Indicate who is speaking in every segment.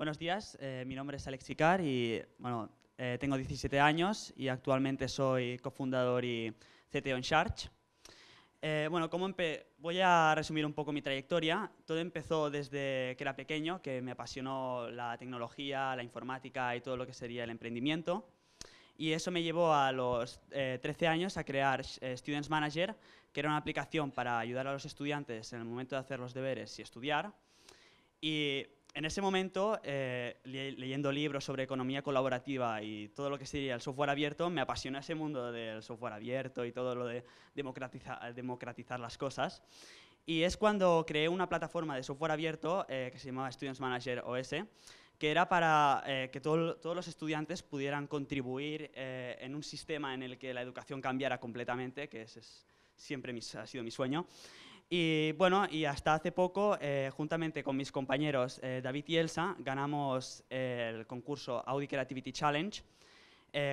Speaker 1: Buenos días, eh, mi nombre es Alex Icar y bueno, eh, tengo 17 años y actualmente soy cofundador y CTO en Charge. Eh, bueno, ¿cómo voy a resumir un poco mi trayectoria. Todo empezó desde que era pequeño, que me apasionó la tecnología, la informática y todo lo que sería el emprendimiento. Y eso me llevó a los 13 años a crear Students Manager, que era una aplicación para ayudar a los estudiantes en el momento de hacer los deberes y estudiar. Y en ese momento, eh, leyendo libros sobre economía colaborativa y todo lo que sería el software abierto, me apasiona ese mundo del software abierto y todo lo de democratizar, las cosas. Y es cuando creé una plataforma de software abierto eh, que se llamaba Students Manager OS, que era para eh, que todos los estudiantes pudieran contribuir en un sistema en el que la educación cambiara completamente, que es, siempre ha sido mi sueño. Y bueno, y hasta hace poco, eh, juntamente con mis compañeros eh, David y Elsa, ganamos eh, el concurso Audi Creativity Challenge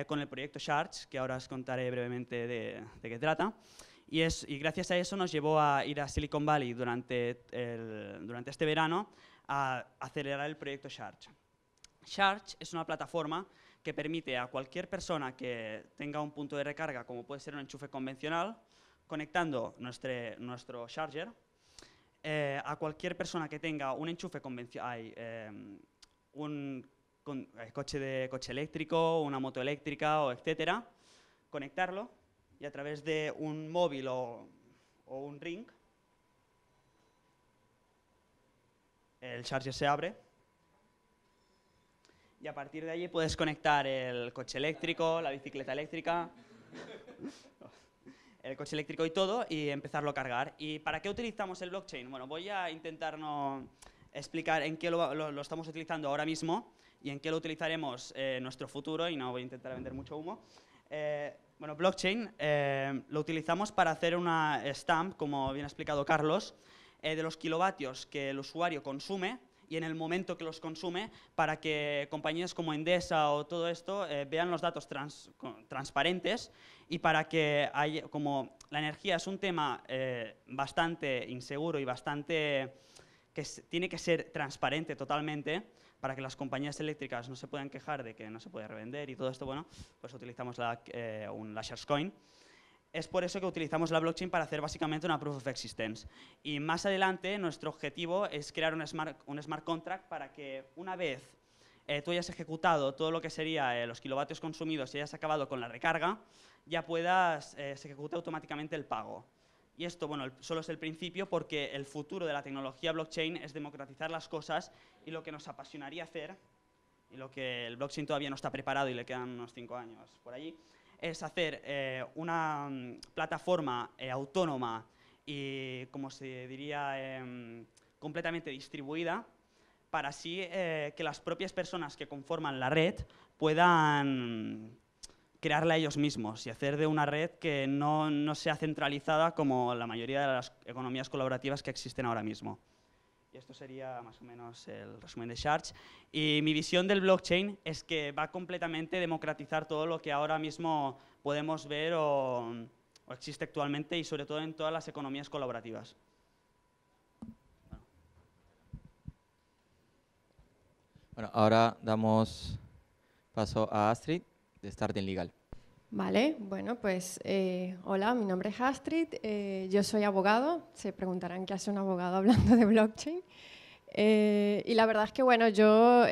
Speaker 1: con el proyecto Charge, que ahora os contaré brevemente de, qué trata. Y, es, y, gracias a eso nos llevó a ir a Silicon Valley durante, el, durante este verano a acelerar el proyecto Charge. Charge es una plataforma que permite a cualquier persona que tenga un punto de recarga, como puede ser un enchufe convencional, conectando nuestro, nuestro charger eh, a cualquier persona que tenga un enchufe convencional, eh, un eh, coche, de, coche eléctrico, una moto eléctrica, o etcétera, conectarlo y a través de un móvil o, o un ring, el charger se abre y a partir de allí puedes conectar el coche eléctrico, la bicicleta eléctrica el coche eléctrico y todo y empezarlo a cargar. ¿Y para qué utilizamos el blockchain? Bueno, voy a intentar no explicar en qué lo, estamos utilizando ahora mismo y en qué lo utilizaremos eh, en nuestro futuro y no voy a intentar vender mucho humo. Eh, bueno, blockchain eh, lo utilizamos para hacer una stamp, como bien ha explicado Carlos, de los kilovatios que el usuario consume y en el momento que los consume para que compañías como Endesa o todo esto vean los datos trans, transparentes y para que, haya, como la energía es un tema eh, bastante inseguro y bastante que tiene que ser transparente totalmente para que las compañías eléctricas no se puedan quejar de que no se puede revender y todo esto, bueno, pues utilizamos la, eh, un Coin. Es por eso que utilizamos la blockchain para hacer básicamente una proof of existence. Y más adelante nuestro objetivo es crear un smart, un smart contract para que una vez eh, tú hayas ejecutado todo lo que sería eh, los kilovatios consumidos y hayas acabado con la recarga, ya puedas, eh, se ejecute automáticamente el pago. Y esto, bueno, solo es el principio porque el futuro de la tecnología blockchain es democratizar las cosas y lo que nos apasionaría hacer, y lo que el blockchain todavía no está preparado y le quedan unos cinco años por allí, es hacer eh, una mm, plataforma autónoma y, como se diría, em, completamente distribuida para así eh, que las propias personas que conforman la red puedan crearla ellos mismos y hacer de una red que no, sea centralizada como la mayoría de las economías colaborativas que existen ahora mismo. Y esto sería más o menos el resumen de Shards. Y mi visión del blockchain es que va completamente a democratizar todo lo que ahora mismo podemos ver o existe actualmente y sobre todo en todas las economías colaborativas.
Speaker 2: Bueno, ahora damos paso a Astrid de Starting Legal.
Speaker 3: Vale, bueno, pues eh, hola, mi nombre es Astrid, eh, yo soy abogado, se preguntarán qué hace un abogado hablando de blockchain. Eh, y la verdad es que, bueno, yo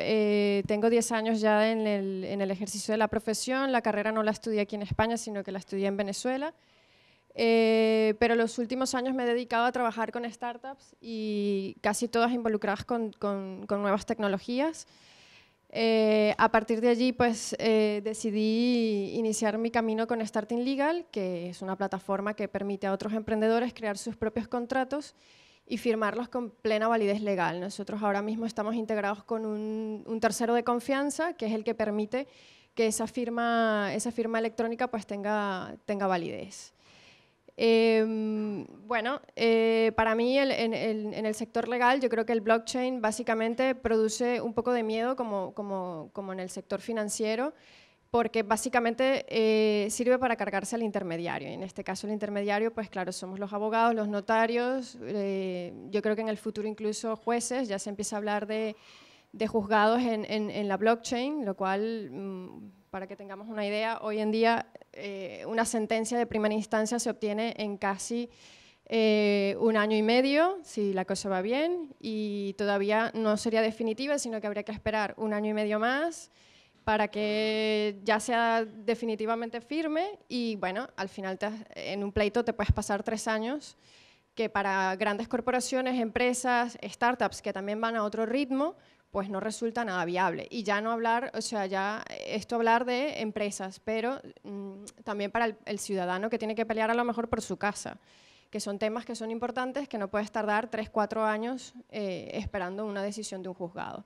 Speaker 3: tengo 10 años ya en el ejercicio de la profesión, la carrera no la estudié aquí en España, sino que la estudié en Venezuela. Eh, pero los últimos años me he dedicado a trabajar con startups y casi todas involucradas con, nuevas tecnologías. Eh, a partir de allí, pues eh, decidí iniciar mi camino con Starting Legal, que es una plataforma que permite a otros emprendedores crear sus propios contratos y firmarlos con plena validez legal. Nosotros ahora mismo estamos integrados con un, tercero de confianza, que es el que permite que esa firma, electrónica pues tenga validez. Em, bueno, eh, para mí en, el, sector legal yo creo que el blockchain básicamente produce un poco de miedo como, en el sector financiero porque básicamente eh, sirve para cargarse al intermediario. en este caso el intermediario, pues claro, somos los abogados, los notarios, eh, yo creo que en el futuro incluso jueces, ya se empieza a hablar de, juzgados en, la blockchain, lo cual... Mm, para que tengamos una idea, hoy en día eh, una sentencia de primera instancia se obtiene en casi eh, un año y medio, si la cosa va bien, y todavía no sería definitiva, sino que habría que esperar un año y medio más para que ya sea definitivamente firme y bueno, al final en un pleito te puedes pasar tres años, que para grandes corporaciones, empresas, startups que también van a otro ritmo, pues no resulta nada viable. Y ya no hablar, o sea, ya esto hablar de empresas, pero mm, también para el, ciudadano que tiene que pelear a lo mejor por su casa, que son temas que son importantes, que no puedes tardar tres, cuatro años eh, esperando una decisión de un juzgado.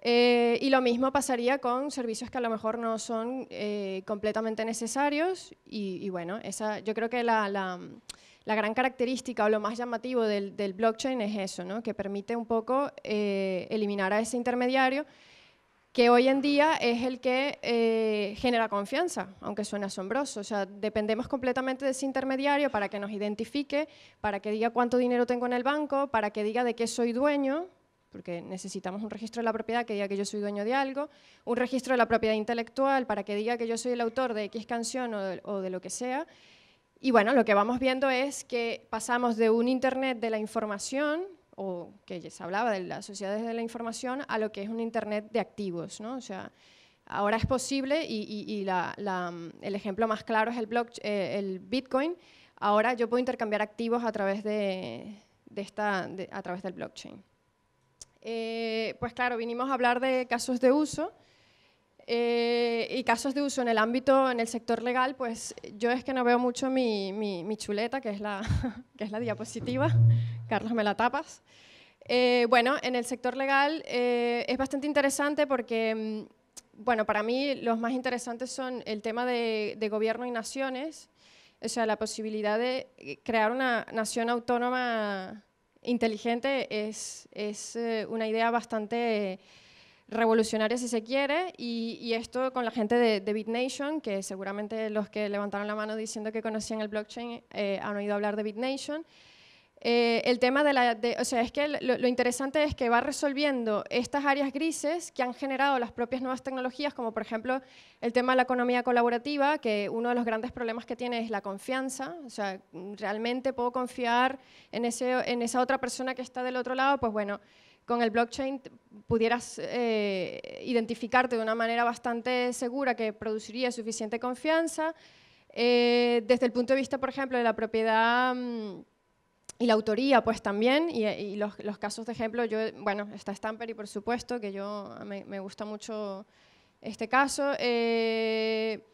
Speaker 3: Eh, y lo mismo pasaría con servicios que a lo mejor no son eh, completamente necesarios y, bueno, esa, yo creo que la la gran característica o lo más llamativo del, blockchain es eso, que permite un poco eh, eliminar a ese intermediario que hoy en día es el que eh, genera confianza, aunque suene asombroso. O sea, dependemos completamente de ese intermediario para que nos identifique, para que diga cuánto dinero tengo en el banco, para que diga de qué soy dueño, porque necesitamos un registro de la propiedad que diga que yo soy dueño de algo, un registro de la propiedad intelectual para que diga que yo soy el autor de X canción o de lo que sea, y bueno, lo que vamos viendo es que pasamos de un Internet de la información, o que se hablaba de las sociedades de la información, a lo que es un Internet de activos, ¿no? O sea, ahora es posible, y, el ejemplo más claro es eh, el, Bitcoin, ahora yo puedo intercambiar activos a través, de, esta, a través del blockchain. Eh, pues claro, vinimos a hablar de casos de uso, eh, y casos de uso en el ámbito, en el sector legal, pues yo es que no veo mucho mi, chuleta, que es, la, que es la diapositiva. Carlos, me la tapas. Eh, bueno, en el sector legal eh, es bastante interesante porque, mm, bueno, para mí los más interesantes son el tema de, de gobierno y naciones, o sea, la posibilidad de crear una nación autónoma inteligente es, es una idea bastante revolucionaria si se quiere, y, esto con la gente de, de BitNation, que seguramente los que levantaron la mano diciendo que conocían el blockchain eh, han oído hablar de BitNation. Eh, el tema de la, o sea, es que lo, lo, interesante es que va resolviendo estas áreas grises que han generado las propias nuevas tecnologías, como por ejemplo el tema de la economía colaborativa, que uno de los grandes problemas que tiene es la confianza, o sea, realmente puedo confiar en, ese, en esa otra persona que está del otro lado, pues bueno, con el blockchain pudieras eh, identificarte de una manera bastante segura que produciría suficiente confianza. Eh, desde el punto de vista, por ejemplo, de la propiedad mm, y la autoría, pues también, y, los, casos de ejemplo, yo, bueno, está Stamper y por supuesto, que yo me, gusta mucho este caso. Eh,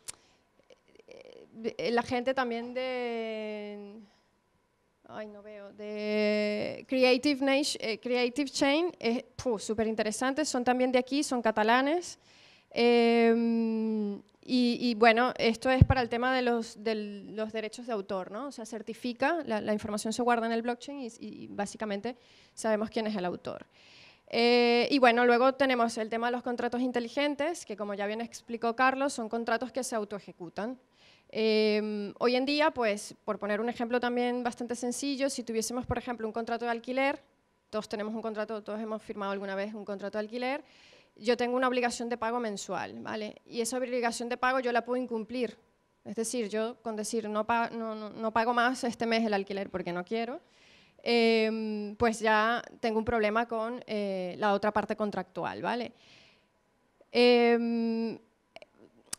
Speaker 3: la gente también de Ay, no veo. De Creative, eh, Creative Chain es súper interesante. Son también de aquí, son catalanes. Em, y, bueno, esto es para el tema de los, derechos de autor, ¿no? O sea, certifica, la, información se guarda en el blockchain y, básicamente sabemos quién es el autor. Eh, y bueno, luego tenemos el tema de los contratos inteligentes, que como ya bien explicó Carlos, son contratos que se autoejecutan. ejecutan Em, hoy en día, pues, por poner un ejemplo también bastante sencillo, si tuviésemos, por ejemplo, un contrato de alquiler, todos tenemos un contrato, todos hemos firmado alguna vez un contrato de alquiler, yo tengo una obligación de pago mensual, ¿vale? Y esa obligación de pago yo la puedo incumplir. Es decir, yo con decir no, no, pago más este mes el alquiler porque no quiero, em, pues ya tengo un problema con eh, la otra parte contractual, ¿vale? Em,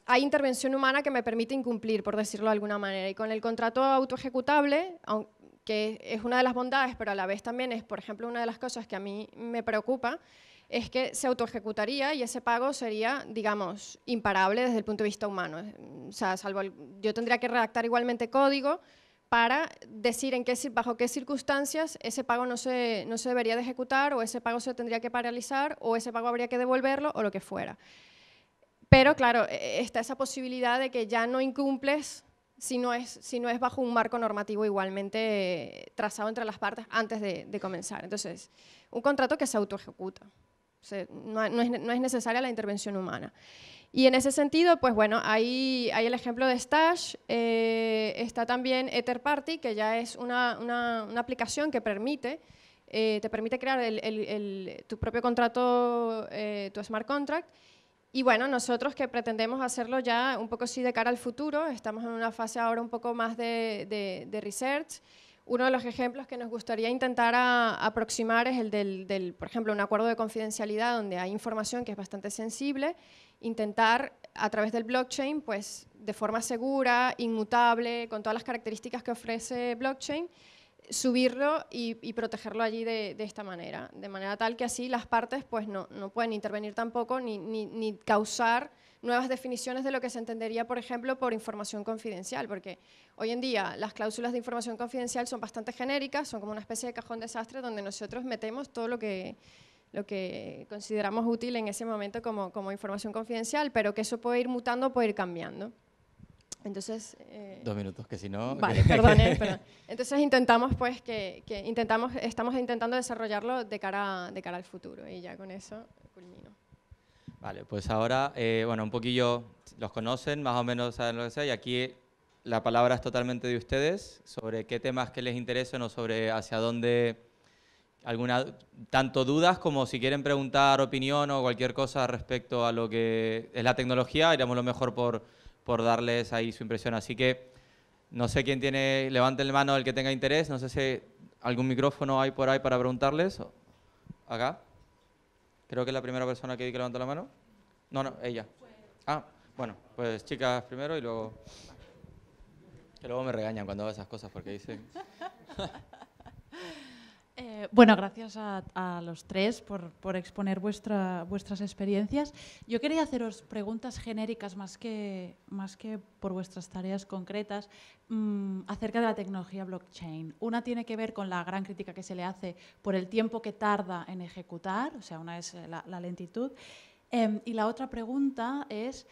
Speaker 3: hay intervención humana que me permite incumplir, por decirlo de alguna manera. Y con el contrato autoejecutable, que es una de las bondades, pero a la vez también es, por ejemplo, una de las cosas que a mí me preocupa, es que se autoejecutaría y ese pago sería, digamos, imparable desde el punto de vista humano. O sea, salvo yo tendría que redactar igualmente código para decir en qué, bajo qué circunstancias ese pago no se, no se debería de ejecutar o ese pago se tendría que paralizar o ese pago habría que devolverlo o lo que fuera. Pero claro, e, e, está esa posibilidad de que ya no incumples si no es, si no es bajo un marco normativo igualmente eh, trazado entre las partes antes de, comenzar. Entonces, un contrato que se autoejecuta. no, es, necesaria la intervención humana. Y en ese sentido, pues bueno, ahí hay el ejemplo de Stash, eh, está también Etherparty, que ya es una, una, aplicación que permite, eh, te permite crear tu propio contrato, tu smart contract, y bueno, nosotros que pretendemos hacerlo ya un poco sí de cara al futuro, estamos en una fase ahora un poco más de, research. Uno de los ejemplos que nos gustaría intentar aproximar es el del, por ejemplo, un acuerdo de confidencialidad donde hay información que es bastante sensible, intentar a través del blockchain, pues de forma segura, inmutable, con todas las características que ofrece blockchain, subirlo y, protegerlo allí de, esta manera, de manera tal que así las partes pues no, pueden intervenir tampoco ni, causar nuevas definiciones de lo que se entendería, por ejemplo, por información confidencial, porque hoy en día las cláusulas de información confidencial son bastante genéricas, son como una especie de cajón desastre donde nosotros metemos todo lo que, lo que consideramos útil en ese momento como, información confidencial, pero que eso puede ir mutando, puede ir cambiando. Entonces... Eh,
Speaker 2: Dos minutos, que si no... Eh, perdón,
Speaker 3: Entonces intentamos, pues, que, que, intentamos, estamos intentando desarrollarlo de cara, de cara al futuro y ya con eso culmino.
Speaker 2: Vale, pues ahora, eh, bueno, un poquillo los conocen, más o menos saben lo que sea, y aquí la palabra es totalmente de ustedes, sobre qué temas que les interesan o sobre hacia dónde alguna, tanto dudas como si quieren preguntar opinión o cualquier cosa respecto a lo que es la tecnología, iremos lo mejor por por darles ahí su impresión. Así que no sé quién tiene, levante la mano el que tenga interés, no sé si algún micrófono hay por ahí para preguntarles. Acá. Creo que es la primera persona que, que levanta la mano. No, no, ella. Ah, bueno, pues chicas primero y luego... Que luego me regañan cuando hago esas cosas porque dicen...
Speaker 4: Eh, bueno, gracias a, los tres por, por exponer vuestra, vuestras experiencias. Yo quería haceros preguntas genéricas más que, más que por vuestras tareas concretas mm, acerca de la tecnología blockchain. Una tiene que ver con la gran crítica que se le hace por el tiempo que tarda en ejecutar, o sea, una es eh, la, lentitud. Em, y la otra pregunta es...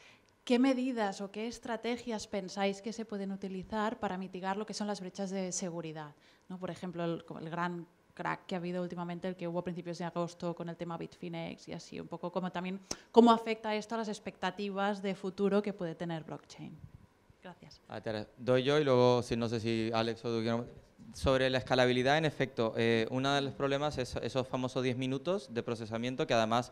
Speaker 4: ¿Qué medidas o qué estrategias pensáis que se pueden utilizar para mitigar lo que son las brechas de seguridad? ¿No? Por ejemplo, el, el gran crack que ha habido últimamente, el que hubo a principios de agosto con el tema Bitfinex y así, un poco como también cómo afecta esto a las expectativas de futuro que puede tener blockchain. Gracias. A ah,
Speaker 2: ver, doy yo y luego, si no sé si Alex o Sobre la escalabilidad, en efecto, eh, uno de los problemas es esos famosos 10 minutos de procesamiento que además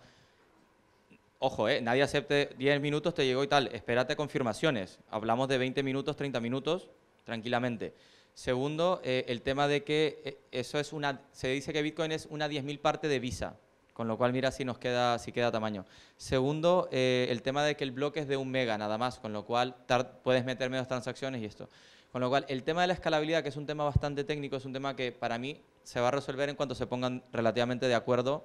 Speaker 2: ojo, eh, nadie acepte 10 minutos, te llegó y tal, espérate confirmaciones. Hablamos de 20 minutos, 30 minutos, tranquilamente. Segundo, eh, el tema de que eh, eso es una, se dice que Bitcoin es una 10.000 parte de Visa, con lo cual mira si nos queda, si queda tamaño. Segundo, eh, el tema de que el bloque es de un mega nada más, con lo cual puedes meter menos transacciones y esto. Con lo cual, el tema de la escalabilidad, que es un tema bastante técnico, es un tema que para mí se va a resolver en cuanto se pongan relativamente de acuerdo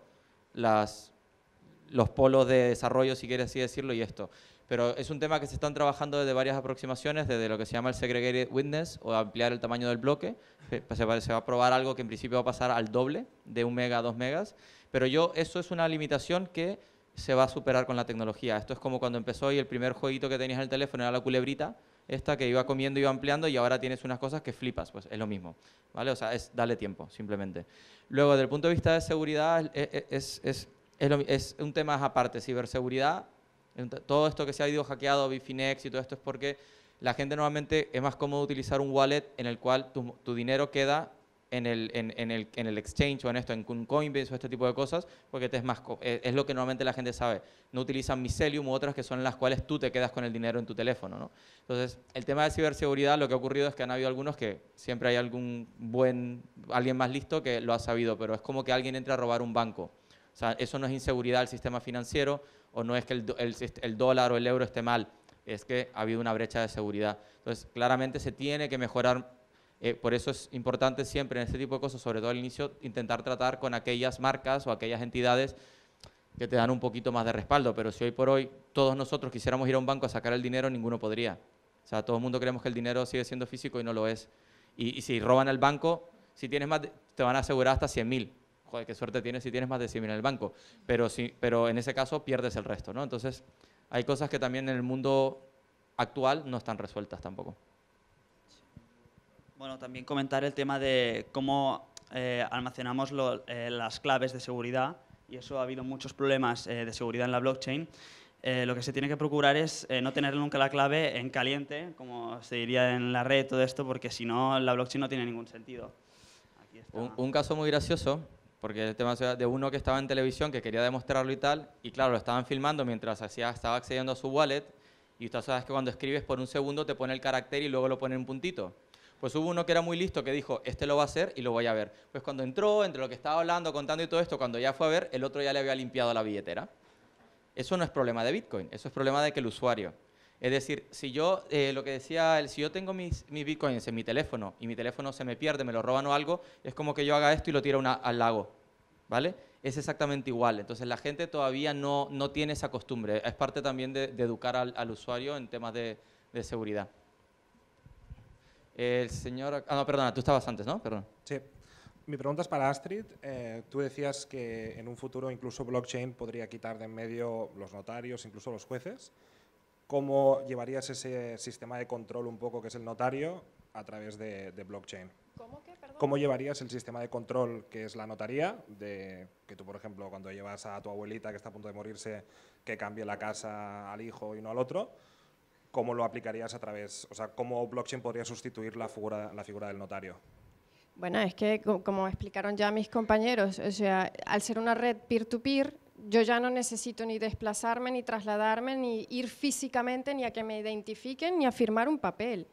Speaker 2: los polos de desarrollo, si quieres así decirlo, y esto pero es un tema que se están trabajando desde varias aproximaciones, desde lo que se llama el segregated witness o ampliar el tamaño del bloque. Pues, se va a probar algo que en principio va a pasar al doble, de un mega a dos megas, pero yo, eso es una limitación que se va a superar con la tecnología. Esto es como cuando empezó y el primer jueguito que tenías en el teléfono era la culebrita, esta que iba comiendo, y iba ampliando y ahora tienes unas cosas que flipas, pues es lo mismo, ¿vale? O sea, es dale tiempo, simplemente. Luego, desde el punto de vista de seguridad, es, es, es un tema aparte, ciberseguridad todo esto que se ha ido hackeado, Bifinex y todo esto es porque la gente normalmente es más cómodo utilizar un wallet en el cual tu, dinero queda en el, exchange o en esto, en Coinbase o este tipo de cosas, porque te es, más, e, lo que normalmente la gente sabe. No utilizan Mycelium u otras que son las cuales tú te quedas con el dinero en tu teléfono. ¿no? Entonces, el tema de ciberseguridad, lo que ha ocurrido es que han habido algunos que siempre hay algún buen, alguien más listo que lo ha sabido, pero es como que alguien entra a robar un banco. O sea, eso no es inseguridad del sistema financiero, o no es que el, este, el, dólar o el euro esté mal, es que ha habido una brecha de seguridad. Entonces, claramente se tiene que mejorar eh, por eso es importante siempre en este tipo de cosas, sobre todo al inicio, intentar tratar con aquellas marcas o aquellas entidades que te dan un poquito más de respaldo. Pero si hoy por hoy todos nosotros quisiéramos ir a un banco a sacar el dinero, ninguno podría. O sea, todo el mundo creemos que el dinero sigue siendo físico y no lo es. Y, y si roban al banco, si tienes más, te van a asegurar hasta 100 mil joder, qué suerte tienes si tienes más de 100 mil en el banco, pero, si, pero en ese caso pierdes el resto, ¿no? Entonces, hay cosas que también en el mundo actual no están resueltas tampoco.
Speaker 1: Bueno, también comentar el tema de cómo eh, almacenamos eh, las claves de seguridad y eso ha habido muchos problemas eh, de seguridad en la blockchain. lo que se tiene que procurar es no tener nunca la clave en caliente, como se diría en la red, todo esto, porque si no la blockchain no tiene ningún sentido. un caso muy
Speaker 2: gracioso porque el tema de uno que estaba en televisión, que quería demostrarlo y tal, y claro, lo estaban filmando mientras hacía, estaba accediendo a su wallet, y tú sabes que cuando escribes por un segundo te pone el carácter y luego lo pone en un puntito. Pues hubo uno que era muy listo que dijo, este lo va a hacer y lo voy a ver. Pues cuando entró, entre lo que estaba hablando, contando y todo esto, cuando ya fue a ver, el otro ya le había limpiado la billetera. Eso no es problema de Bitcoin, eso es problema de que el usuario. Es decir, si yo, eh, lo que decía él, si yo tengo mis, bitcoins en mi teléfono y mi teléfono se me pierde, me lo roban o algo, es como que yo haga esto y lo tiro una, al lago. ¿vale? Es exactamente igual. Entonces la gente todavía no, no tiene esa costumbre. Es parte también de, educar al, usuario en temas de, seguridad. El señor... Ah, no, perdona, tú estabas antes, ¿no? Perdón.
Speaker 5: Sí. Mi pregunta es para Astrid. Eh, tú decías que en un futuro incluso blockchain podría quitar de en medio los notarios, incluso los jueces. ¿Cómo llevarías ese sistema de control un poco que es el notario a través de, de blockchain? ¿Cómo que ¿Cómo llevarías el sistema de control que es la notaría? De que tú, por ejemplo, cuando llevas a tu abuelita que está a punto de morirse, que cambie la casa al hijo y no al otro, ¿cómo lo aplicarías a través? O sea, ¿cómo blockchain podría sustituir la figura, la figura del notario?
Speaker 3: Bueno, es que como explicaron ya mis compañeros, o sea, al ser una red peer-to-peer, yo ya no necesito ni desplazarme, ni trasladarme, ni ir físicamente, ni a que me identifiquen, ni a firmar un papel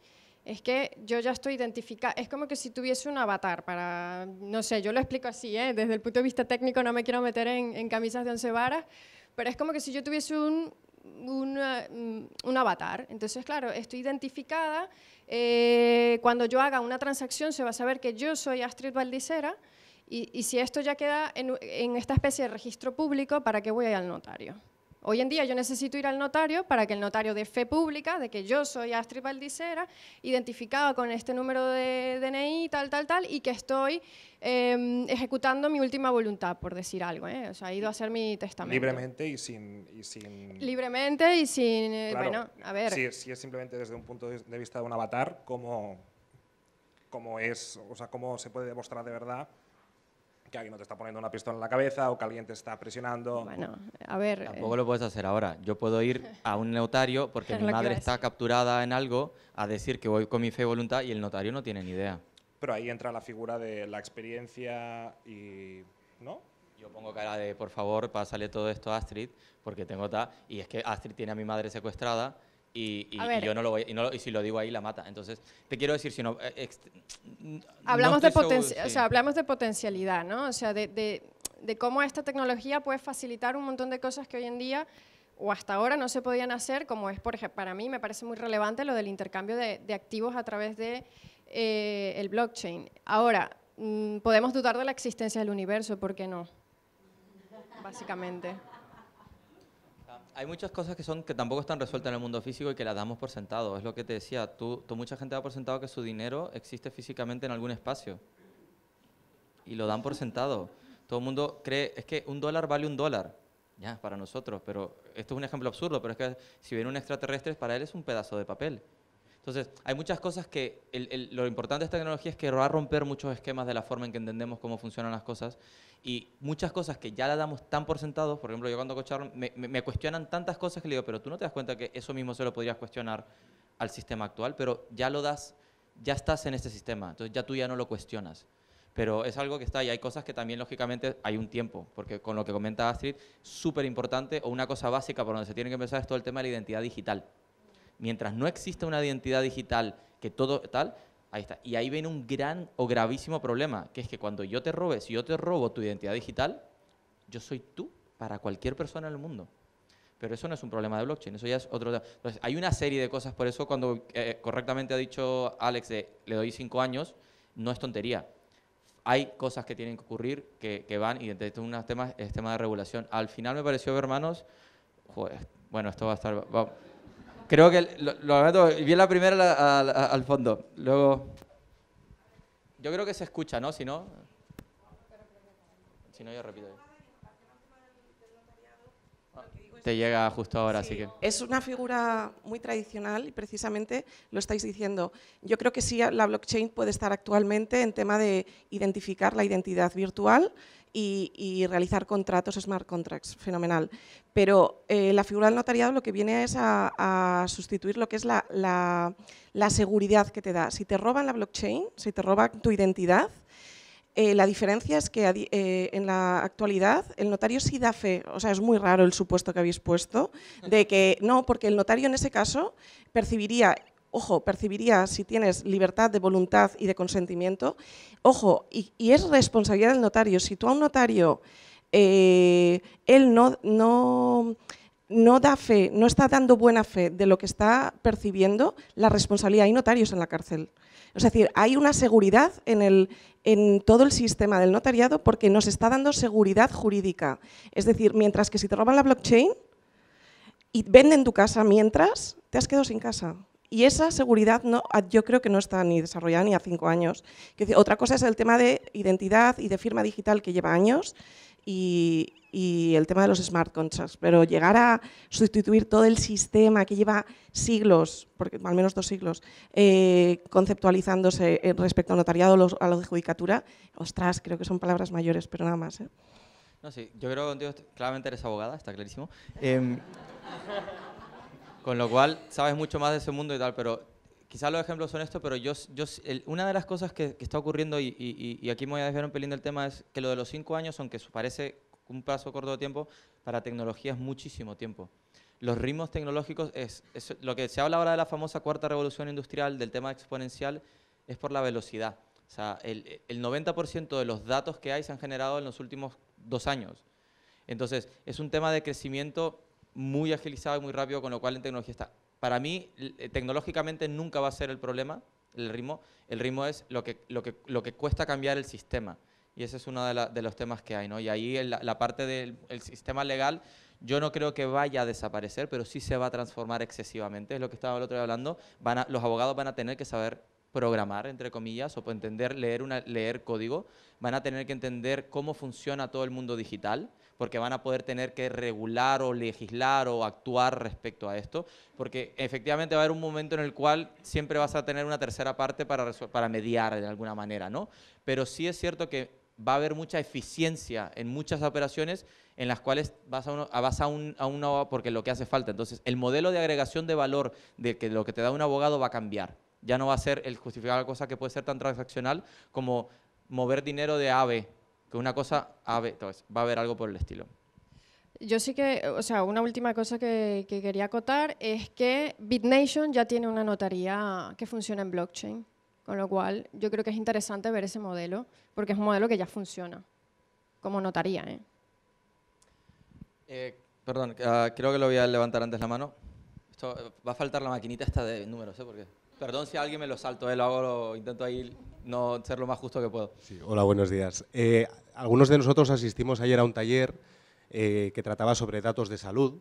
Speaker 3: es que yo ya estoy identificada, es como que si tuviese un avatar para, no sé, yo lo explico así, ¿eh? desde el punto de vista técnico no me quiero meter en, camisas de once varas, pero es como que si yo tuviese un, mm, avatar. Entonces, claro, estoy identificada. Eh, cuando yo haga una transacción se va a saber que yo soy Astrid Valdicera y, si esto ya queda en, esta especie de registro público, ¿para qué voy al notario? Hoy en día yo necesito ir al notario para que el notario de fe pública, de que yo soy Astrid Valdicera, identificado con este número de DNI, tal, tal, tal, y que estoy em, ejecutando mi última voluntad, por decir algo. ¿eh? O sea, he ido a hacer mi testamento. Libremente y sin... Libremente y sin... Eh, bueno, a ver... Si,
Speaker 5: si, es simplemente desde un punto de vista de un avatar, como, es, o sea, cómo se puede demostrar de verdad que alguien no te está poniendo una pistola en la cabeza o que alguien te está presionando. Bueno, a ver. Tampoco eh.
Speaker 2: lo puedes hacer ahora. Yo puedo ir a un notario porque mi madre está capturada en algo a decir que voy con mi fe y voluntad y el notario no tiene ni idea.
Speaker 5: Pero ahí entra la figura de la experiencia y. ¿No? Yo pongo
Speaker 2: cara de, por favor, pásale todo esto a Astrid, porque tengo ta Y es que Astrid tiene a mi madre secuestrada y, yo no lo voy y, si lo digo ahí la mata. Entonces, te quiero decir, si no... Eh, hablamos, de o sea,
Speaker 3: hablamos de potencialidad, ¿no? O sea, de, cómo esta tecnología puede facilitar un montón de cosas que hoy en día o hasta ahora no se podían hacer, como es, por ejemplo, para mí me parece muy relevante lo del intercambio de, activos a través de eh, el blockchain. Ahora, mm, podemos dudar de la existencia del universo, ¿por qué no? Básicamente.
Speaker 2: Hay muchas cosas que son que tampoco están resueltas en el mundo físico y que las damos por sentado. Es lo que te decía, tú, mucha gente da por sentado que su dinero existe físicamente en algún espacio. Y lo dan por sentado. Todo el mundo cree, es que un dólar vale un dólar. Ya, para nosotros, pero esto es un ejemplo absurdo, pero es que si viene un extraterrestre, para él es un pedazo de papel. Entonces, hay muchas cosas que lo importante de esta tecnología es que va a romper muchos esquemas de la forma en que entendemos cómo funcionan las cosas y muchas cosas que ya la damos tan por sentado, por ejemplo, yo cuando cocharon me, cuestionan tantas cosas que le digo, pero tú no te das cuenta que eso mismo se lo podrías cuestionar al sistema actual, pero ya lo das, ya estás en este sistema, entonces ya tú ya no lo cuestionas. Pero es algo que está y hay cosas que también lógicamente hay un tiempo, porque con lo que comenta Astrid, súper importante, o una cosa básica por donde se tiene que empezar es todo el tema de la identidad digital. Mientras no exista una identidad digital que todo tal, ahí está. Y ahí viene un gran o gravísimo problema, que es que cuando yo te robe, si yo te robo tu identidad digital, yo soy tú para cualquier persona en el mundo. Pero eso no es un problema de blockchain, eso ya es otro tema. Entonces, hay una serie de cosas, por eso cuando eh, correctamente ha dicho Alex de le doy cinco años, no es tontería. Hay cosas que tienen que ocurrir, que, van, y entre estos un temas es tema de regulación. Al final me pareció, ver hermanos, bueno, esto va a estar... Creo que lo, lo la primera al fondo. Luego. Yo creo que se escucha, ¿no? Si no. yo repito. Te llega justo ahora, así que.
Speaker 4: Es una figura muy tradicional y precisamente lo estáis diciendo. Yo creo que sí, la blockchain puede estar actualmente en tema de identificar la identidad virtual y, realizar contratos, smart contracts, fenomenal. Pero eh, la figura del notariado lo que viene es a, sustituir lo que es la, seguridad que te da. Si te roban la blockchain, si te roban tu identidad, eh, la diferencia es que eh, en la actualidad el notario sí da fe, o sea, es muy raro el supuesto que habéis puesto, de que no, porque el notario en ese caso percibiría ojo, percibiría si tienes libertad de voluntad y de consentimiento, ojo, y, es responsabilidad del notario. Si tú a un notario, eh, él no, da fe, no está dando buena fe de lo que está percibiendo, la responsabilidad, hay notarios en la cárcel. Es decir, hay una seguridad en, en todo el sistema del notariado porque nos está dando seguridad jurídica. Es decir, mientras que si te roban la blockchain y venden tu casa mientras, te has quedado sin casa. Y esa seguridad no, ah, yo creo que no está ni desarrollada ni a cinco años. otra cosa es el tema de identidad y de firma digital que lleva años y, el tema de los smart contracts. Pero llegar a sustituir todo el sistema que lleva siglos, porque al menos dos siglos, eh, conceptualizándose eh, respecto al notariado los, a la judicatura, ostras, creo que son palabras mayores, pero nada más. ¿eh?
Speaker 2: No, sí, yo creo que claramente eres abogada, está clarísimo. Em, con lo cual, sabes mucho más de ese mundo y tal, pero quizás los ejemplos son estos, pero yo, yo una de las cosas que, está ocurriendo, y, aquí me voy a desviar un pelín del tema, es que lo de los cinco años, aunque parece un paso corto de tiempo, para tecnología es muchísimo tiempo. Los ritmos tecnológicos es, lo que se habla ahora de la famosa cuarta revolución industrial, del tema exponencial, es por la velocidad. O sea, el, el 90% de los datos que hay se han generado en los últimos dos años. Entonces, es un tema de crecimiento muy agilizado y muy rápido, con lo cual en tecnología está. Para mí, eh, tecnológicamente nunca va a ser el problema, el ritmo. El ritmo es lo que, lo lo que cuesta cambiar el sistema. Y ese es uno de, los temas que hay, ¿no? Y ahí la parte del sistema legal, yo no creo que vaya a desaparecer, pero sí se va a transformar excesivamente. Es lo que estaba el otro día hablando. Van los abogados van a tener que saber programar, entre comillas, o entender, leer, una, leer código. Van a tener que entender cómo funciona todo el mundo digital porque van a poder tener que regular o legislar o actuar respecto a esto, porque efectivamente va a haber un momento en el cual siempre vas a tener una tercera parte para, para mediar de alguna manera, ¿no? Pero sí es cierto que va a haber mucha eficiencia en muchas operaciones en las cuales vas a, uno, vas a, un, porque lo que hace falta. Entonces, el modelo de agregación de valor de que lo que te da un abogado va a cambiar. Ya no va a ser el justificar la cosa que puede ser tan transaccional como mover dinero de AVE que una cosa a va a haber algo por el estilo.
Speaker 3: Yo sí que, o sea, una última cosa que, quería acotar es que BitNation ya tiene una notaría que funciona en blockchain, con lo cual yo creo que es interesante ver ese modelo, porque es un modelo que ya funciona, como notaría. ¿eh?
Speaker 2: eh perdón, ah, creo que lo voy a levantar antes la mano. va a faltar la maquinita esta de números, ¿eh? perdón si alguien me lo salto, ¿eh? lo hago, lo, intento ahí no ser lo más justo que puedo.
Speaker 6: hola, buenos días. Eh, algunos de nosotros asistimos ayer a un taller eh, que trataba sobre datos de salud,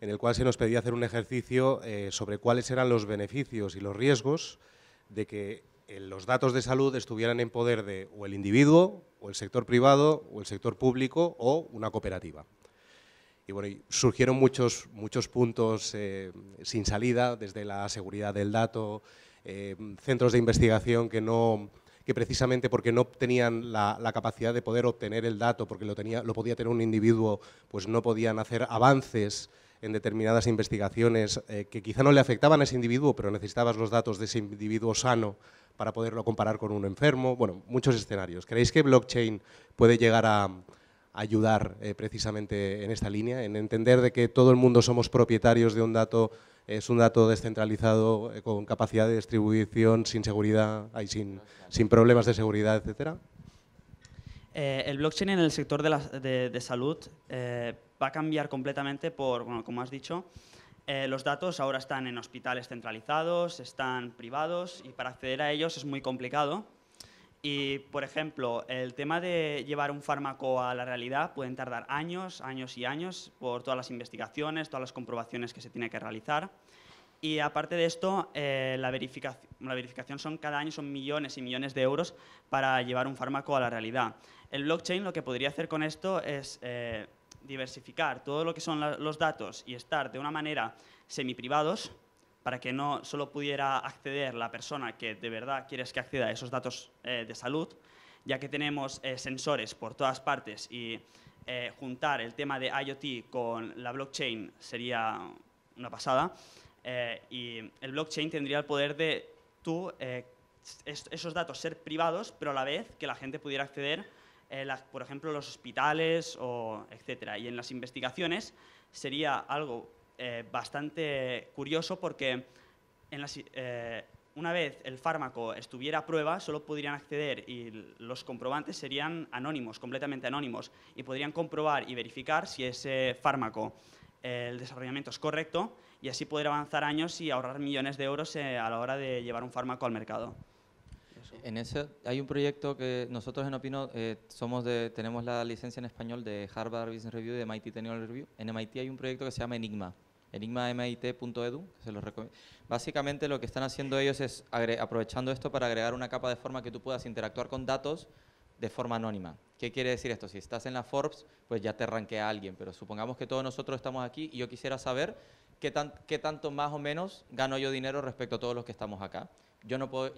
Speaker 6: en el cual se nos pedía hacer un ejercicio eh, sobre cuáles eran los beneficios y los riesgos de que eh, los datos de salud estuvieran en poder de o el individuo, o el sector privado, o el sector público, o una cooperativa. Y bueno, surgieron muchos, muchos puntos sin salida, desde la seguridad del dato, centros de investigación que no, que precisamente porque no tenían la, capacidad de poder obtener el dato, porque lo, tenía, lo podía tener un individuo, pues no podían hacer avances en determinadas investigaciones eh, que quizá no le afectaban a ese individuo, pero necesitabas los datos de ese individuo sano para poderlo comparar con un enfermo. Bueno, muchos escenarios. ¿Creéis que blockchain puede llegar a, ayudar eh, precisamente en esta línea, en entender de que todo el mundo somos propietarios de un dato es un dato descentralizado eh, con capacidad de distribución sin seguridad, sin, problemas de seguridad, etcétera?
Speaker 1: Eh, el blockchain en el sector de, la, salud eh, va a cambiar completamente por, como has dicho, los datos ahora están en hospitales centralizados, están privados y para acceder a ellos es muy complicado. Y, por ejemplo, el tema de llevar un fármaco a la realidad pueden tardar años, años y años por todas las investigaciones, todas las comprobaciones que se tiene que realizar. Y aparte de esto, eh, la, la, verificación son cada año son millones y millones de euros para llevar un fármaco a la realidad. El blockchain lo que podría hacer con esto es eh, diversificar todo lo que son los datos y estar de una manera privados para que no solo pudiera acceder la persona que de verdad quieres que acceda a esos datos eh, de salud, ya que tenemos eh, sensores por todas partes y eh, juntar el tema de IoT con la blockchain sería una pasada. y el blockchain tendría el poder de tú, esos datos ser privados, pero a la vez que la gente pudiera acceder, por ejemplo, los hospitales, o etcétera. Y en las investigaciones sería algo es eh, bastante curioso porque eh, una vez el fármaco estuviera a prueba, solo podrían acceder y los comprobantes serían anónimos, completamente anónimos, y podrían comprobar y verificar si ese fármaco, eh, el desarrollamiento es correcto, y así poder avanzar años y ahorrar millones de euros a la hora de llevar un fármaco al mercado.
Speaker 2: En ese, hay un proyecto que nosotros en Opino eh, somos de, tenemos la licencia en español de Harvard Business Review y de MIT Technology Review. En MIT hay un proyecto que se llama Enigma, enigmamit.edu, se Básicamente lo que están haciendo ellos es aprovechando esto para agregar una capa de forma que tú puedas interactuar con datos de forma anónima. ¿Qué quiere decir esto? Si estás en la Forbes, pues ya te ranquea alguien, pero supongamos que todos nosotros estamos aquí y yo quisiera saber qué tanto más o menos gano yo dinero respecto a todos los que estamos acá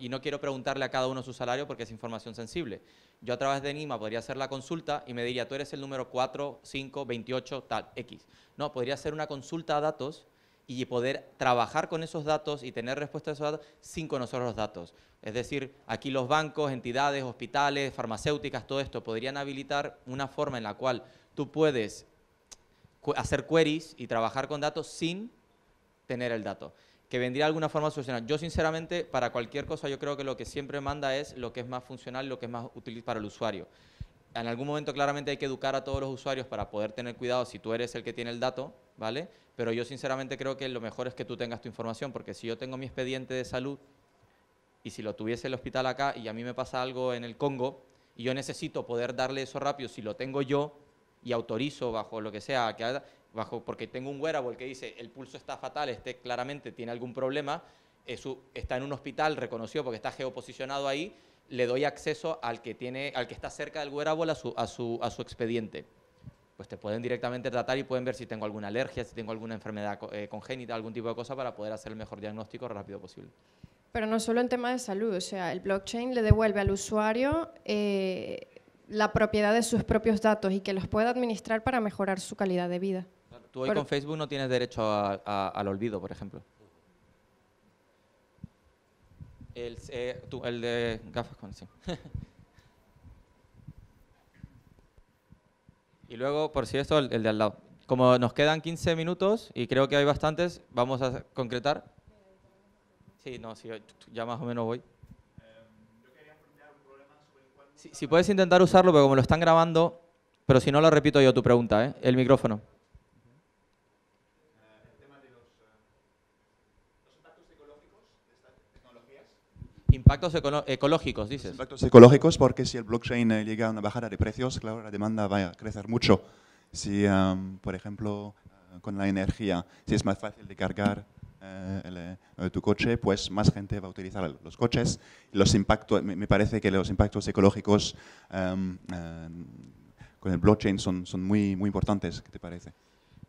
Speaker 2: y no quiero preguntarle a cada uno su salario porque es información sensible. Yo a través de NIMA podría hacer la consulta y me diría, tú eres el número 4, 5, 28, tal, X. No, podría hacer una consulta a datos y poder trabajar con esos datos y tener respuesta a esos datos sin conocer los datos. Es decir, aquí los bancos, entidades, hospitales, farmacéuticas, todo esto, podrían habilitar una forma en la cual tú puedes hacer queries y trabajar con datos sin tener el dato que vendría de alguna forma a solucionar. Yo sinceramente, para cualquier cosa, yo creo que lo que siempre manda es lo que es más funcional, lo que es más útil para el usuario. En algún momento claramente hay que educar a todos los usuarios para poder tener cuidado si tú eres el que tiene el dato, ¿vale? Pero yo sinceramente creo que lo mejor es que tú tengas tu información, porque si yo tengo mi expediente de salud y si lo tuviese el hospital acá y a mí me pasa algo en el Congo y yo necesito poder darle eso rápido, si lo tengo yo, y autorizo bajo lo que sea, que porque tengo un wearable que dice el pulso está fatal, este claramente tiene algún problema, eso está en un hospital reconocido porque está geoposicionado ahí, le doy acceso al que, tiene, al que está cerca del wearable a su, a su, a su expediente. Pues te pueden directamente tratar y pueden ver si tengo alguna alergia, si tengo alguna enfermedad eh, congénita, algún tipo de cosa para poder hacer el mejor diagnóstico rápido posible.
Speaker 3: Pero no solo en tema de salud, o sea, el blockchain le devuelve al usuario eh, la propiedad de sus propios datos y que los pueda administrar para mejorar su calidad de vida.
Speaker 2: Tú hoy con Facebook no tienes derecho al olvido, por ejemplo. El, eh, de gafas con sí. y luego, por si eso el, de al lado. Como nos quedan 15 minutos, y creo que hay bastantes, vamos a concretar. Sí, no, sí, ya más o menos voy. Si, puedes intentar usarlo, pero como lo están grabando, pero si no lo repito yo tu pregunta, ¿eh? el micrófono. Impactos ecológicos, dices. Impactos ecológicos
Speaker 6: porque si el blockchain eh, llega a una bajada de precios, claro, la demanda va a crecer mucho. Si, por ejemplo, eh, con la energía, si es más fácil de cargar eh, tu coche, pues más gente va a utilizar los coches. Los impactos, me, parece que los impactos ecológicos con el blockchain son, son muy, muy importantes, ¿qué te parece?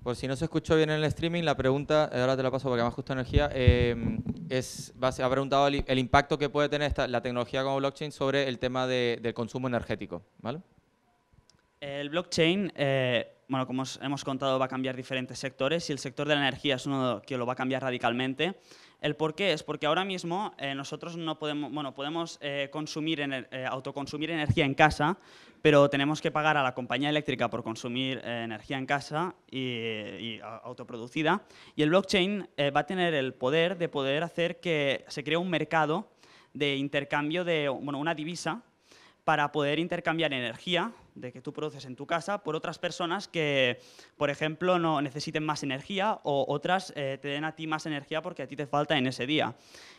Speaker 2: Por si no se escuchó bien en el streaming, la pregunta, eh, ahora te la paso porque más justo energía, em, es, ha preguntado el, impacto que puede
Speaker 1: tener la tecnología como blockchain sobre el tema del consumo energético. El blockchain, eh, bueno, como hemos contado, va a cambiar diferentes sectores y el sector de la energía es uno que lo va a cambiar radicalmente. El por qué es porque ahora mismo eh, nosotros no podemos, bueno, podemos eh, consumir eh, autoconsumir energía en casa, pero tenemos que pagar a la compañía eléctrica por consumir energía en casa y, y, autoproducida. Y el blockchain va a tener el poder de poder hacer que se cree un mercado de intercambio de bueno, una divisa para poder intercambiar energía de que tú produces en tu casa por otras personas que, por ejemplo, no necesiten más energía o otras eh, te den a ti más energía porque a ti te falta en ese día.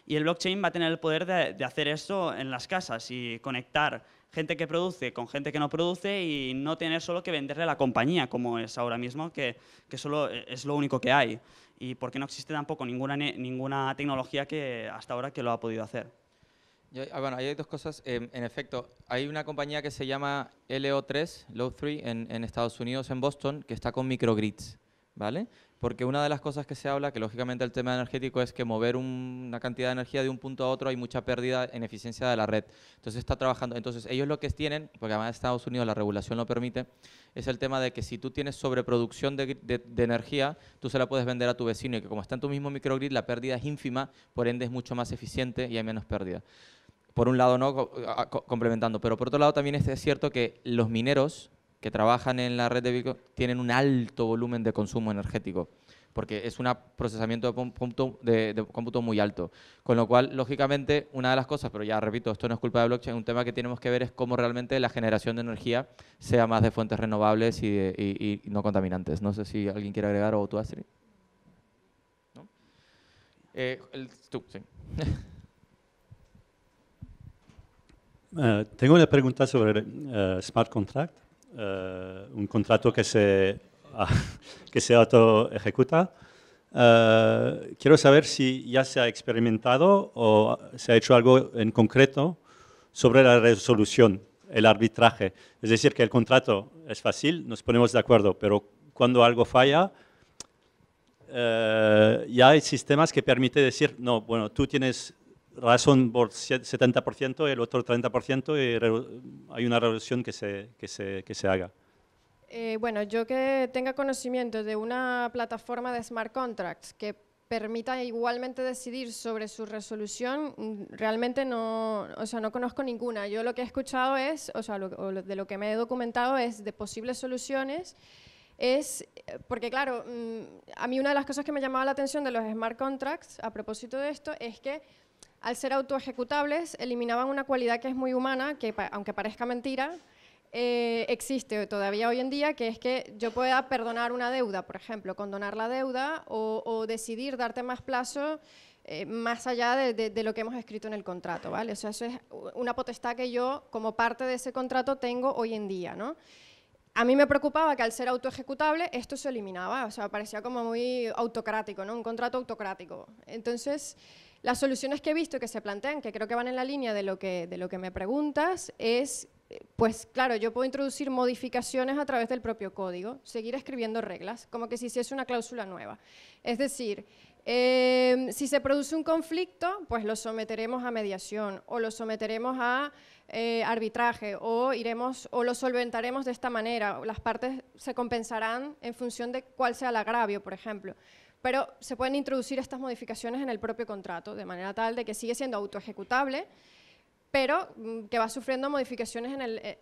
Speaker 1: Y el blockchain va a tener el poder de, hacer eso en las casas y conectar gente que produce con gente que no produce y no tener solo que venderle a la compañía, como es ahora mismo, que, solo es lo único que hay. Y porque no existe tampoco ninguna, ninguna tecnología que hasta ahora que lo ha podido hacer.
Speaker 2: Ah, bueno, ahí hay dos cosas. Em, en efecto, hay una compañía que se llama LO3, Low3, en, Estados Unidos, en Boston, que está con microgrids, ¿vale? Porque una de las cosas que se habla, que lógicamente el tema energético es que mover una cantidad de energía de un punto a otro hay mucha pérdida en eficiencia de la red. Entonces está trabajando. Entonces ellos lo que tienen, porque además en Estados Unidos la regulación lo permite, es el tema de que si tú tienes sobreproducción de, de energía, tú se la puedes vender a tu vecino y que como está en tu mismo microgrid, la pérdida es ínfima, por ende es mucho más eficiente y hay menos pérdida por un lado, ¿no? complementando, pero por otro lado también es cierto que los mineros que trabajan en la red de Bitcoin tienen un alto volumen de consumo energético, porque es un procesamiento de cómputo, muy alto. Con lo cual, lógicamente, una de las cosas, pero ya repito, esto no es culpa de blockchain, un tema que tenemos que ver es cómo realmente la generación de energía sea más de fuentes renovables y, no contaminantes. No sé si alguien quiere agregar o tú, Astrid. Eh, el, tú, sí.
Speaker 6: Eh, tengo una pregunta sobre eh, smart contract,
Speaker 7: eh, un contrato que se, ah, que se auto ejecuta.
Speaker 2: quiero saber si ya se ha experimentado o se ha hecho algo en concreto sobre la resolución, el arbitraje. Es decir, que el contrato es fácil, nos ponemos de acuerdo, pero cuando algo falla, ya hay sistemas que permiten decir, no, bueno, tú tienes razón por 70%, el otro 30% y eh, hay una resolución que se, que se, que se haga.
Speaker 3: Eh, bueno, yo que tenga conocimiento de una plataforma de smart contracts que permita igualmente decidir sobre su resolución, mm, realmente no, o sea, no conozco ninguna. Yo lo que he escuchado es, o sea, de lo que me he documentado es de posibles soluciones es, porque claro, mm, a mí una de las cosas que me llamaba la atención de los smart contracts a propósito de esto es que al ser autoejecutables, eliminaban una cualidad que es muy humana, que aunque parezca mentira, eh, existe todavía hoy en día, que es que yo pueda perdonar una deuda, por ejemplo, condonar la deuda o, decidir darte más plazo eh, más allá de, lo que hemos escrito en el contrato, ¿vale? O sea, eso es una potestad que yo, como parte de ese contrato, tengo hoy en día, ¿no? A mí me preocupaba que al ser autoejecutable esto se eliminaba, o sea, parecía como muy autocrático, ¿no? Un contrato autocrático. Entonces, las soluciones que he visto que se plantean, que creo que van en la línea de lo que, me preguntas, es, pues claro, yo puedo introducir modificaciones a través del propio código, seguir escribiendo reglas, como que si hiciese una cláusula nueva. Es decir, em, si se produce un conflicto, pues lo someteremos a mediación o lo someteremos a eh, arbitraje o iremos o lo solventaremos de esta manera. Las partes se compensarán en función de cuál sea el agravio, por ejemplo pero se pueden introducir estas modificaciones en el propio contrato, de manera tal de que sigue siendo autoejecutable pero mm, que va sufriendo modificaciones en el, eh,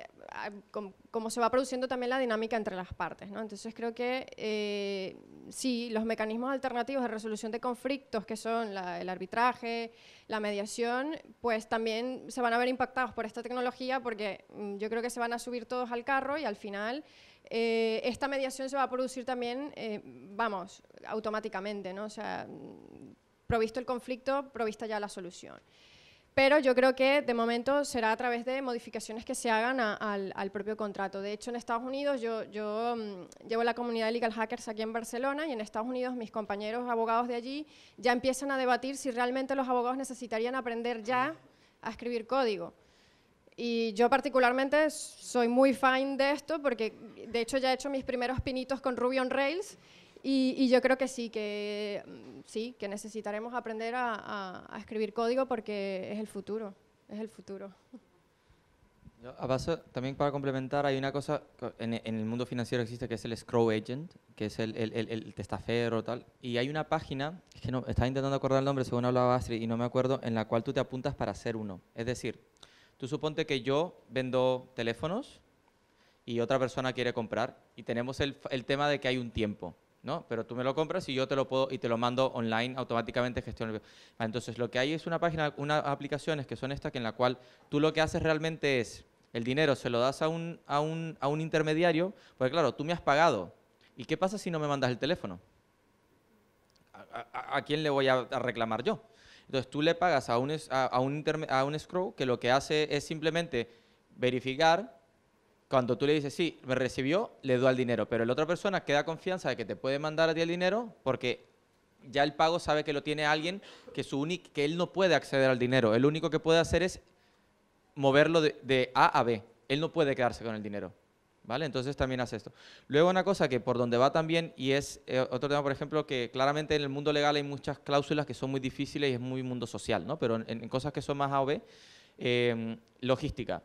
Speaker 3: como, se va produciendo también la dinámica entre las partes. Entonces creo que eh, sí, los mecanismos alternativos de resolución de conflictos, que son el arbitraje, la mediación, pues también se van a ver impactados por esta tecnología porque mm, yo creo que se van a subir todos al carro y al final eh, esta mediación se va a producir también, vamos, automáticamente, ¿no? o sea, mm, provisto el conflicto, provista ya la solución pero yo creo que de momento será a través de modificaciones que se hagan al, propio contrato. De hecho, en Estados Unidos, yo, mm, llevo la comunidad de legal hackers aquí en Barcelona y en Estados Unidos mis compañeros abogados de allí ya empiezan a debatir si realmente los abogados necesitarían aprender ya a escribir código. Y yo particularmente soy muy fan de esto porque de hecho ya he hecho mis primeros pinitos con Ruby on Rails y, yo creo que sí, que mm, sí, que necesitaremos aprender a, escribir código porque es el futuro, es el futuro. a base,
Speaker 2: también para complementar, hay una cosa, en, el mundo financiero existe que es el scroll agent, que es el, el, tal, y hay una página, es que no, estaba intentando acordar el nombre según hablaba Astrid y no me acuerdo, en la cual tú te apuntas para ser uno. Es decir, tú suponte que yo vendo teléfonos y otra persona quiere comprar y tenemos el tema de que hay un tiempo. ¿no? Pero tú me lo compras y yo te lo puedo y te lo mando online automáticamente gestión. Ah, entonces lo que hay es una página, unas aplicaciones que son estas que en la cual tú lo que haces realmente es el dinero se lo das a un, a un, a un intermediario, porque claro, tú me has pagado. ¿Y qué pasa si no me mandas el teléfono? ¿A, quién le voy a, reclamar yo? Entonces tú le pagas a un, a, un, a un escrow que lo que hace es simplemente verificar cuando tú le dices, sí, me recibió, le doy el dinero, pero la otra persona queda confianza de que te puede mandar a ti el dinero porque ya el pago sabe que lo tiene alguien que, su que él no puede acceder al dinero. El único que puede hacer es moverlo de, A a B. Él no puede quedarse con el dinero. ¿Vale? Entonces también hace esto. Luego una cosa que por donde va también, y es eh, otro tema, por ejemplo, que claramente en el mundo legal hay muchas cláusulas que son muy difíciles y es muy mundo social, ¿no? Pero en, cosas que son más A o B, eh, logística.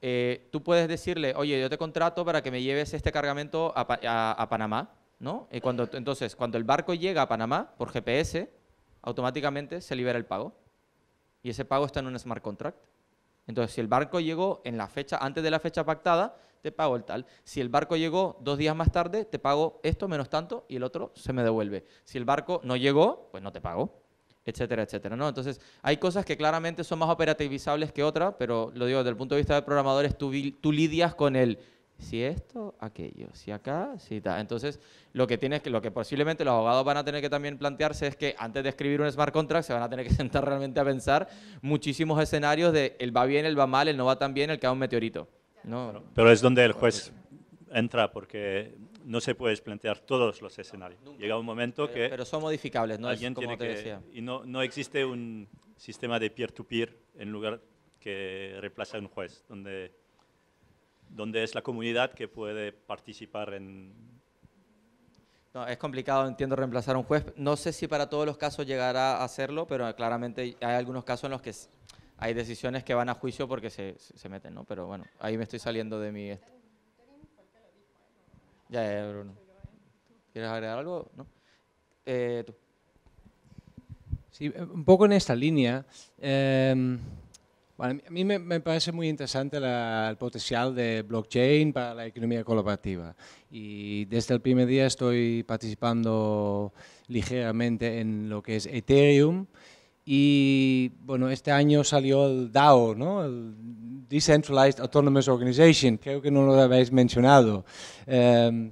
Speaker 2: Eh, tú puedes decirle, oye, yo te contrato para que me lleves este cargamento a, Panamá, ¿no? cuando, entonces, cuando el barco llega a Panamá por GPS, automáticamente se libera el pago. Y ese pago está en un smart contract. Entonces, si el barco llegó en la fecha, antes de la fecha pactada, te pago el tal. Si el barco llegó dos días más tarde, te pago esto menos tanto y el otro se me devuelve. Si el barco no llegó, pues no te pago etcétera, etcétera. ¿no? Entonces, hay cosas que claramente son más operativizables que otras, pero lo digo desde el punto de vista de programadores, tú, tú lidias con el si esto, aquello, si acá, si tal. Entonces, lo que, tienes, lo que posiblemente los abogados van a tener que también plantearse es que antes de escribir un smart contract se van a tener que sentar realmente a pensar muchísimos escenarios de el va bien, el va mal, el no va tan bien, el cae un meteorito. No,
Speaker 7: pero es donde el juez
Speaker 2: entra, porque no se puede plantear todos los escenarios. Llega un momento que... Pero son modificables, ¿no? es como Y no, no, existe un sistema de peer-to-peer en lugar que reemplace a un juez, donde, donde es la comunidad que puede participar en... No, es complicado, entiendo, reemplazar a un juez. No sé si para todos los casos llegará a hacerlo, pero claramente hay algunos casos en los que hay decisiones que van a juicio porque se, se meten, ¿no? Pero bueno, ahí me estoy saliendo de mi... Ya, Bruno. ¿Quieres agregar algo? Eh,
Speaker 7: sí, eh, un poco en esta línea. Em, a mí me, parece muy interesante el potencial de blockchain para la economía colaborativa. Y desde el primer día estoy participando ligeramente en lo que es Ethereum. Y bueno, este año salió el DAO, ¿no? el Decentralized Autonomous Organization, creo que no lo habéis mencionado. Em,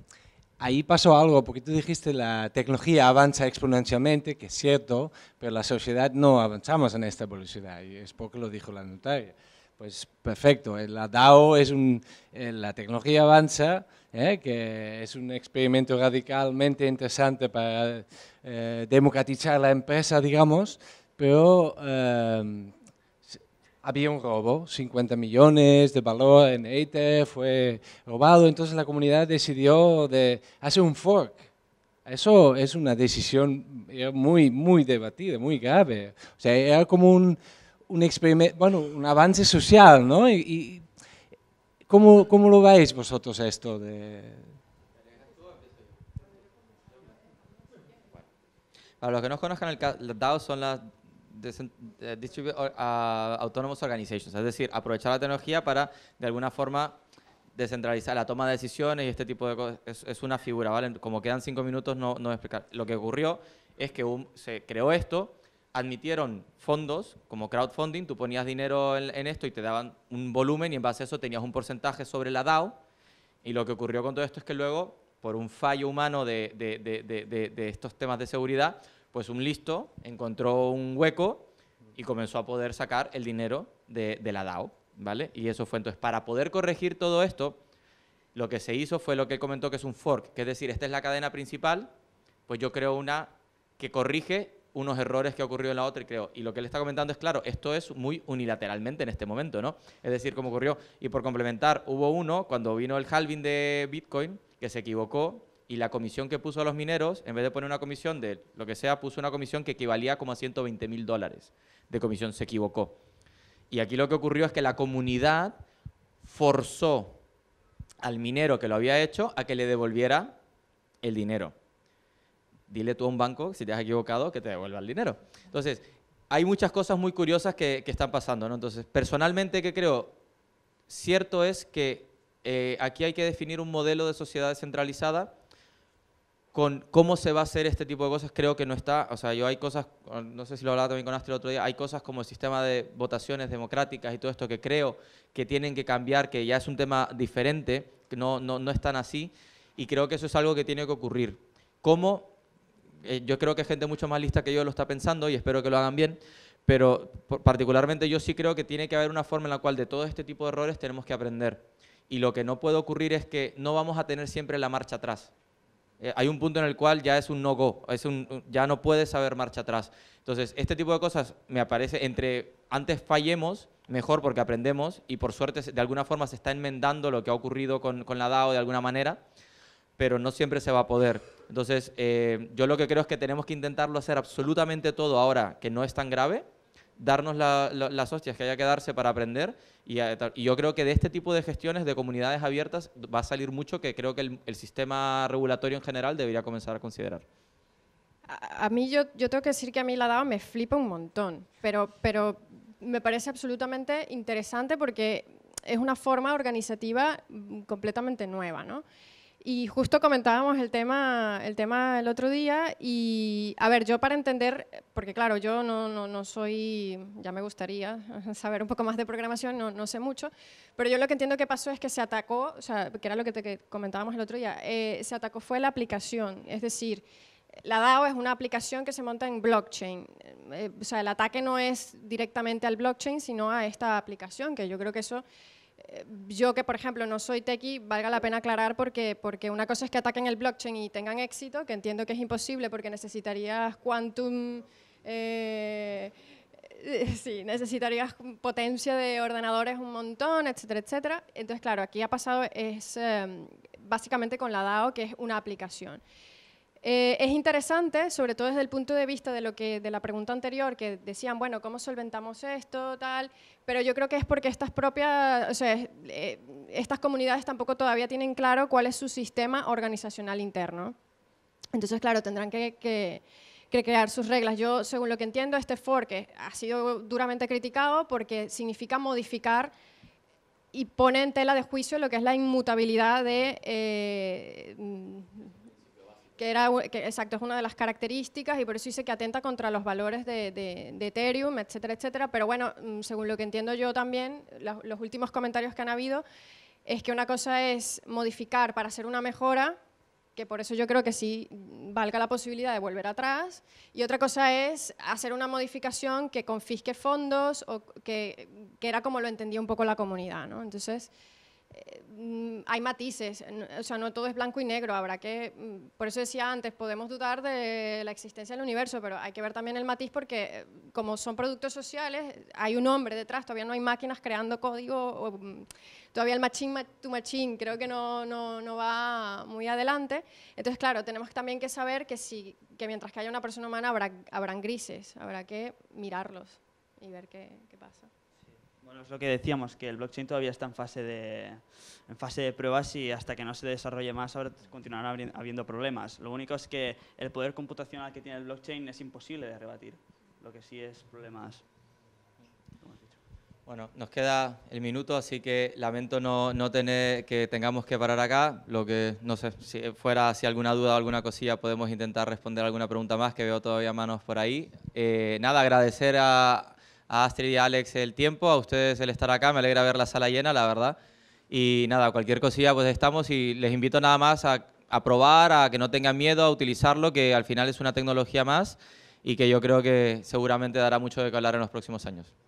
Speaker 7: ahí pasó algo, porque tú dijiste la tecnología avanza exponencialmente, que es cierto, pero la sociedad no avanzamos en esta velocidad, y es porque lo dijo la notaria. Pues perfecto, eh, la DAO es un, eh, la tecnología avanza, eh, que es un experimento radicalmente interesante para democratizar la empresa, digamos, pero em, había un robo, 50 millones de valor en Ether fue robado, entonces la comunidad decidió de hacer un fork. Eso es una decisión eh, muy, muy debatida, muy grave. O sea, era como un, un experimento, bueno, un avance social, ¿no? y ¿cómo, ¿cómo, lo veis vosotros esto?
Speaker 2: De... Para los que no conozcan el DAO son las eh, Autonomous Organizations, es decir, aprovechar la tecnología para, de alguna forma, descentralizar la toma de decisiones y este tipo de cosas. Es, una figura, ¿vale? Como quedan cinco minutos, no, no voy a explicar. Lo que ocurrió es que se creó esto, admitieron fondos como crowdfunding, tú ponías dinero en, esto y te daban un volumen y en base a eso tenías un porcentaje sobre la DAO y lo que ocurrió con todo esto es que luego, por un fallo humano de, de, de, de estos temas de seguridad, pues un listo encontró un hueco y comenzó a poder sacar el dinero de, la DAO, ¿vale? Y eso fue entonces, para poder corregir todo esto, lo que se hizo fue lo que comentó que es un fork, que es decir, esta es la cadena principal, pues yo creo una que corrige unos errores que ocurrió en la otra y creo, y lo que él está comentando es claro, esto es muy unilateralmente en este momento, ¿no? Es decir, como ocurrió, y por complementar, hubo uno cuando vino el halving de Bitcoin que se equivocó y la comisión que puso a los mineros, en vez de poner una comisión de lo que sea, puso una comisión que equivalía como a 120 mil dólares de comisión, se equivocó. Y aquí lo que ocurrió es que la comunidad forzó al minero que lo había hecho a que le devolviera el dinero. Dile tú a un banco, si te has equivocado, que te devuelva el dinero. Entonces, hay muchas cosas muy curiosas que, que están pasando. ¿no? Entonces, personalmente, ¿qué creo? Cierto es que eh, aquí hay que definir un modelo de sociedad descentralizada con cómo se va a hacer este tipo de cosas, creo que no está, o sea, yo hay cosas, no sé si lo hablaba también con Astrid el otro día, hay cosas como el sistema de votaciones democráticas y todo esto que creo que tienen que cambiar, que ya es un tema diferente, que no, no, no es tan así, y creo que eso es algo que tiene que ocurrir. ¿Cómo? Eh, yo creo que gente mucho más lista que yo lo está pensando y espero que lo hagan bien, pero particularmente yo sí creo que tiene que haber una forma en la cual de todo este tipo de errores tenemos que aprender. Y lo que no puede ocurrir es que no vamos a tener siempre la marcha atrás. Eh, hay un punto en el cual ya es un no-go, ya no puedes saber marcha atrás. Entonces, este tipo de cosas me aparece entre antes fallemos, mejor porque aprendemos y por suerte de alguna forma se está enmendando lo que ha ocurrido con, con la DAO de alguna manera, pero no siempre se va a poder. Entonces, eh, yo lo que creo es que tenemos que intentarlo hacer absolutamente todo ahora que no es tan grave darnos las hostias que haya que darse para aprender. Y, eh, y, yo creo que de este tipo de gestiones de comunidades abiertas va a salir mucho que creo que el, sistema regulatorio en general debería comenzar a considerar.
Speaker 3: A, mí yo, yo, tengo que decir que a mí la DAO me flipa un montón, pero, pero me parece absolutamente interesante porque es una forma organizativa mm, completamente nueva, ¿no? Y justo comentábamos el tema, el tema el otro día y, a ver, yo para entender, porque claro, yo no, no, no soy, ya me gustaría saber un poco más de programación, no, sé mucho, pero yo lo que entiendo que pasó es que se atacó, o sea, que era lo que, comentábamos el otro día, eh, se atacó fue la aplicación, es decir, la DAO es una aplicación que se monta en blockchain. Eh, o sea, el ataque no es directamente al blockchain, sino a esta aplicación, que yo creo que eso yo que por ejemplo no soy techie, valga la pena aclarar porque, porque una cosa es que ataquen el blockchain y tengan éxito, que entiendo que es imposible porque necesitarías quantum, eh, sí, necesitarías potencia de ordenadores un montón, etcétera, etcétera. Entonces, claro, aquí ha pasado es eh, básicamente con la DAO, que es una aplicación. Eh, es interesante, sobre todo desde el punto de vista de, lo que, de la pregunta anterior, que decían, bueno, ¿cómo solventamos esto, tal? Pero yo creo que es porque estas propias, o sea, eh, estas comunidades tampoco todavía tienen claro cuál es su sistema organizacional interno. Entonces, claro, tendrán que, crear sus reglas. Yo, según lo que entiendo, este fork ha sido duramente criticado porque significa modificar y pone en tela de juicio lo que es la inmutabilidad de... Eh, que era, exacto, es una de las características y por eso dice que atenta contra los valores de, Ethereum, etcétera, etcétera. Pero bueno, mm, según lo que entiendo yo también, los, últimos comentarios que han habido, es que una cosa es modificar para hacer una mejora, que por eso yo creo que sí valga la posibilidad de volver atrás, y otra cosa es hacer una modificación que confisque fondos, o que, que era como lo entendía un poco la comunidad. ¿no? Entonces, hay matices, o sea, no todo es blanco y negro, habrá que, mm, por eso decía antes, podemos dudar de la existencia del universo, pero hay que ver también el matiz porque eh, como son productos sociales, hay un hombre detrás, todavía no hay máquinas creando código, mm, todavía el machine to machine creo que no, no, no va muy adelante, entonces claro, tenemos también que saber que, si, que mientras que haya una persona humana habrá, habrán grises, habrá que mirarlos y ver qué pasa
Speaker 1: es lo que decíamos, que el blockchain todavía está en fase de, en fase de pruebas y hasta que no se desarrolle más ahora continuarán habiendo problemas. Lo único es que el poder computacional que tiene el blockchain es imposible de rebatir. Lo que sí es problemas.
Speaker 2: Bueno, nos queda el minuto, así que lamento no, no, tener que tengamos que parar acá. Lo que no sé, si fuera si alguna duda o alguna cosilla, podemos intentar responder alguna pregunta más, que veo todavía manos por ahí. Eh, nada, agradecer a, a Astrid y a Alex el tiempo, a ustedes el estar acá, me alegra ver la sala llena, la verdad. Y nada, cualquier cosilla pues estamos y les invito nada más a, probar, a que no tengan miedo a utilizarlo, que al final es una tecnología más y que yo creo que seguramente dará mucho de qué hablar en los próximos años.